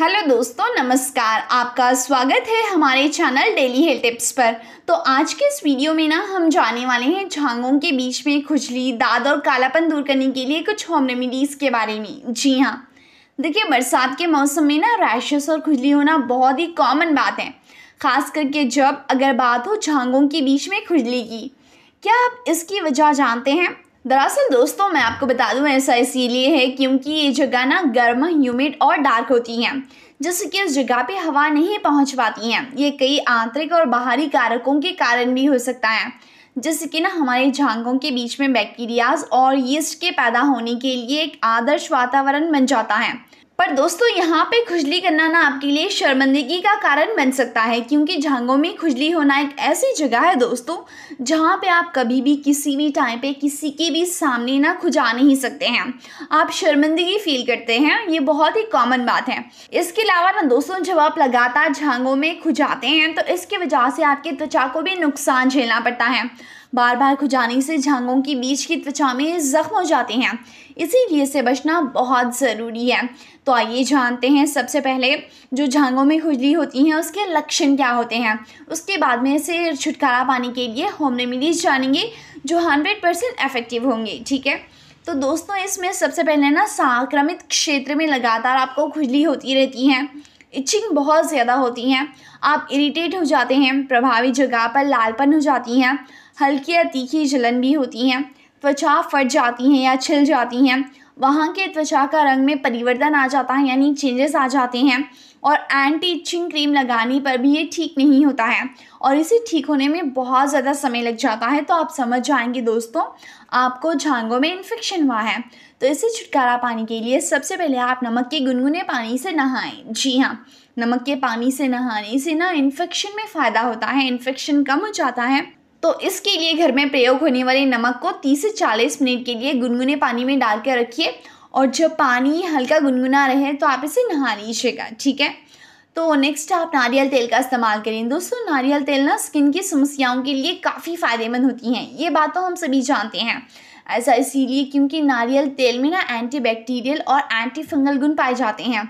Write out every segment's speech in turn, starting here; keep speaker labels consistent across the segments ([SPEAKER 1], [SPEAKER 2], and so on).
[SPEAKER 1] hello दोस्तों नमस्कार आपका स्वागत है हमारे चैनल डेली हेल्थ टिप्स पर तो आज के इस वीडियो में ना हम जाने वाले हैं झांगों के बीच में खुजली दाद और कालापन दूर करने के लिए कुछ होम रेमिडीज़ के बारे में जी हाँ देखिए बरसात के मौसम में ना रैशेस और खुजली होना बहुत ही कॉमन बात है ख़ास करके जब अगर बात हो झांगों के बीच में खुजली की क्या आप इसकी वजह जानते हैं दरअसल दोस्तों मैं आपको बता दूं ऐसा इसीलिए है क्योंकि ये जगह ना गर्म ह्यूमिड और डार्क होती हैं जिससे कि उस जगह पे हवा नहीं पहुंच पाती है ये कई आंतरिक और बाहरी कारकों के कारण भी हो सकता है जिससे कि ना हमारे झांगों के बीच में बैक्टीरियाज और यीस्ट के पैदा होने के लिए एक आदर्श वातावरण बन जाता है पर दोस्तों यहाँ पे खुजली करना ना आपके लिए शर्मंदगी का कारण बन सकता है क्योंकि झांगों में खुजली होना एक ऐसी जगह है दोस्तों जहाँ पे आप कभी भी किसी भी टाइम पे किसी के भी सामने ना खुजा नहीं सकते हैं आप शर्मंदगी फील करते हैं ये बहुत ही कॉमन बात है इसके अलावा ना दोस्तों जब आप लगातार झांगों में खुजाते हैं तो इसकी वजह से आपकी त्वचा को भी नुकसान झेलना पड़ता है बार बार खुजाने से झांगों के बीच की त्वचा में ज़ख्म हो जाते हैं इसीलिए से बचना बहुत ज़रूरी है तो आइए जानते हैं सबसे पहले जो झांगों में खुजली होती है उसके लक्षण क्या होते हैं उसके बाद में इसे छुटकारा पाने के लिए होम रेमिडीज जानेंगे जो हंड्रेड परसेंट एफेक्टिव होंगे ठीक है तो दोस्तों इसमें सबसे पहले ना संक्रमित क्षेत्र में लगातार आपको खुजली होती रहती है इचिंग बहुत ज़्यादा होती हैं आप इरीटेट हो जाते हैं प्रभावी जगह पर लालपन हो जाती हैं हल्की या तीखी जलन भी होती हैं त्वचा फट जाती हैं या छिल जाती हैं वहाँ के त्वचा का रंग में परिवर्तन आ जाता है यानी चेंजेस आ जाते हैं और एंटी इचिंग क्रीम लगाने पर भी ये ठीक नहीं होता है और इसे ठीक होने में बहुत ज़्यादा समय लग जाता है तो आप समझ जाएंगे दोस्तों आपको झांगों में इन्फेक्शन हुआ है तो इसे छुटकारा पाने के लिए सबसे पहले आप नमक के गुनगुने पानी से नहाएं जी हाँ नमक के पानी से नहाने से ना इन्फेक्शन में फ़ायदा होता है इन्फेक्शन कम हो जाता है तो इसके लिए घर में प्रयोग होने वाले नमक को 30 से 40 मिनट के लिए गुनगुने पानी में डाल कर रखिए और जब पानी हल्का गुनगुना रहे तो आप इसे नहा लीजिएगा ठीक है तो नेक्स्ट आप नारियल तेल का इस्तेमाल करें दोस्तों नारियल तेल ना स्किन की समस्याओं के लिए काफ़ी फ़ायदेमंद होती हैं ये बात तो हम सभी जानते हैं ऐसा इसीलिए क्योंकि नारियल तेल में ना एंटी बैक्टीरियल और एंटी फंगल गुण पाए जाते हैं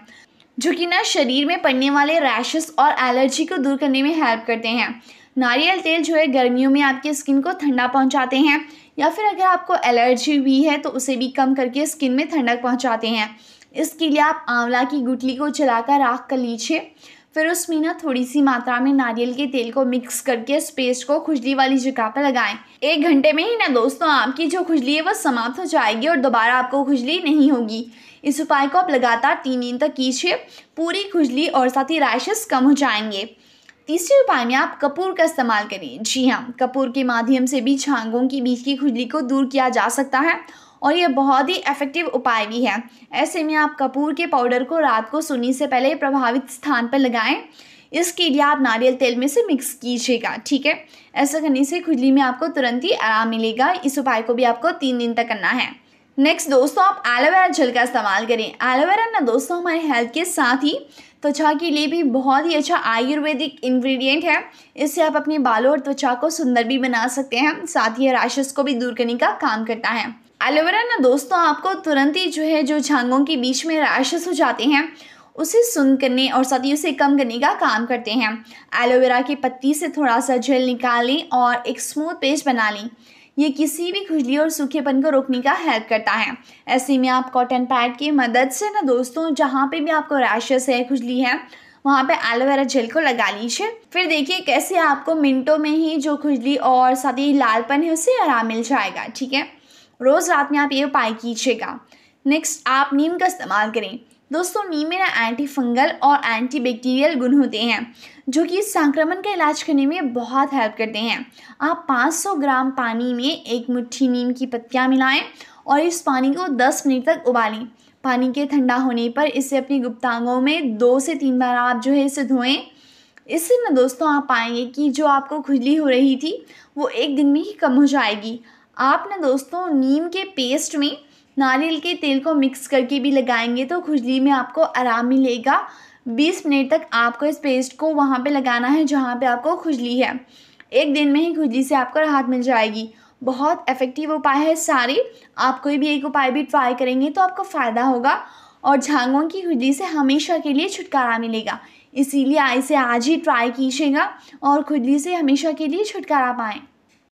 [SPEAKER 1] जो कि ना शरीर में पड़ने वाले रैशेस और एलर्जी को दूर करने में हेल्प करते हैं नारियल तेल जो है गर्मियों में आपकी स्किन को ठंडा पहुंचाते हैं या फिर अगर आपको एलर्जी हुई है तो उसे भी कम करके स्किन में ठंडक पहुंचाते हैं इसके लिए आप आंवला की गुटली को चलाकर राख कर लीजिए फिर उसमें ना थोड़ी सी मात्रा में नारियल के तेल को मिक्स करके इस पेस्ट को खुजली वाली जगह पर लगाएं एक घंटे में ही ना दोस्तों आपकी जो खुजली है वो समाप्त हो जाएगी और दोबारा आपको खुजली नहीं होगी इस उपाय को आप लगातार तीन दिन तक कीजिए पूरी खुजली और साथ ही रैशेस कम हो जाएंगे तीसरे उपाय में आप कपूर का इस्तेमाल करें जी हाँ कपूर के माध्यम से भी छांगों की बीच की खुजली को दूर किया जा सकता है और यह बहुत ही इफेक्टिव उपाय भी है ऐसे में आप कपूर के पाउडर को रात को सोने से पहले प्रभावित स्थान पर लगाएं इसके लिए आप नारियल तेल में से मिक्स कीजिएगा ठीक है ऐसा करने से खुजली में आपको तुरंत ही आराम मिलेगा इस उपाय को भी आपको तीन दिन तक करना है नेक्स्ट दोस्तों आप एलोवेरा जल का इस्तेमाल करें एलोवेरा ना दोस्तों हमारे हेल्थ के साथ ही त्वचा के लिए भी बहुत ही अच्छा आयुर्वेदिक इंग्रेडिएंट है इससे आप अपने बालों और त्वचा को सुंदर भी बना सकते हैं साथ ही राशेस को भी दूर करने का काम करता है एलोवेरा ना दोस्तों आपको तुरंत ही जो है जो झांगों के बीच में रैशेस हो जाते हैं उसे सुन करने और साथ ही उसे कम करने का काम करते हैं एलोवेरा की पत्ती से थोड़ा सा जेल निकाल लें और एक स्मूथ पेस्ट बना लें ये किसी भी खुजली और सूखेपन को रोकने का हेल्प करता है ऐसे में आप कॉटन पैड की मदद से ना दोस्तों जहाँ पे भी आपको रैशेस है खुजली है वहाँ पे एलोवेरा जेल को लगा लीजिए फिर देखिए कैसे आपको मिनटों में ही जो खुजली और साथ ही लालपन है उससे आराम मिल जाएगा ठीक है रोज़ रात में आप ये उपाय कीजिएगा नेक्स्ट आप नीम का इस्तेमाल करें दोस्तों नीम में ना एंटी फंगल और एंटी बैक्टीरियल गुण होते हैं जो कि संक्रमण का इलाज करने में बहुत हेल्प करते हैं आप 500 ग्राम पानी में एक मुट्ठी नीम की पत्तियाँ मिलाएं और इस पानी को 10 मिनट तक उबालें पानी के ठंडा होने पर इसे अपनी गुप्तांगों में दो से तीन बार आप जो है इसे धोएं इससे ना दोस्तों आप पाएंगे कि जो आपको खुजली हो रही थी वो एक दिन में ही कम हो जाएगी आप ना दोस्तों नीम के पेस्ट में नारियल के तेल को मिक्स करके भी लगाएंगे तो खुजली में आपको आराम मिलेगा 20 मिनट तक आपको इस पेस्ट को वहाँ पे लगाना है जहाँ पे आपको खुजली है एक दिन में ही खुजली से आपको राहत मिल जाएगी बहुत इफ़ेक्टिव उपाय है सारे आप कोई भी एक उपाय भी ट्राई करेंगे तो आपको फ़ायदा होगा और झांगों की खुजली से हमेशा के लिए छुटकारा मिलेगा इसीलिए इसे आज ही ट्राई कीजिएगा और खुजली से हमेशा के लिए छुटकारा पाएँ